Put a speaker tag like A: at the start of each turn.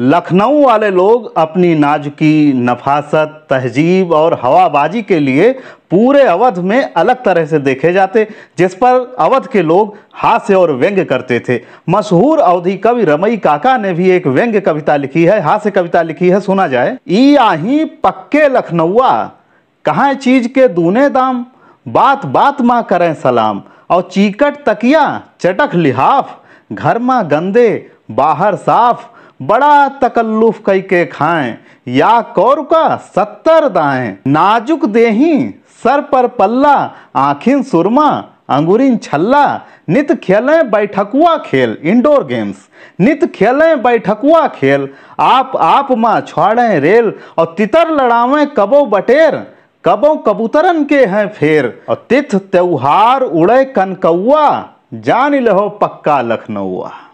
A: लखनऊ वाले लोग अपनी नाजुकी नफासत तहजीब और हवाबाजी के लिए पूरे अवध में अलग तरह से देखे जाते जिस पर अवध के लोग हास्य और व्यंग्य करते थे मशहूर अवधि कवि रमई काका ने भी एक व्यंग्य कविता लिखी है हास्य कविता लिखी है सुना जाए ई आही पक्के लखनऊआ कहाँ चीज के दूने दाम बात बात माँ करें सलाम और चीकट तकिया चटक लिहाफ घर माँ गंदे बाहर साफ़ बड़ा तकल्लुफ कई के खाएं या कौर का सत्तर दाएं नाजुक देही सर पर पल्ला आखिन सुरमा अंगुरिन छल्ला नित खेलें बैठकुआ खेल इंडोर गेम्स नित खेलें बैठकुआ खेल आप आप माँ छोड़ें रेल और तितर लड़ावें कबो बटेर कबो कबूतरन के हैं फेर और तिथ त्योहार उड़े कनकौआ जान लहो पक्का लखनऊआ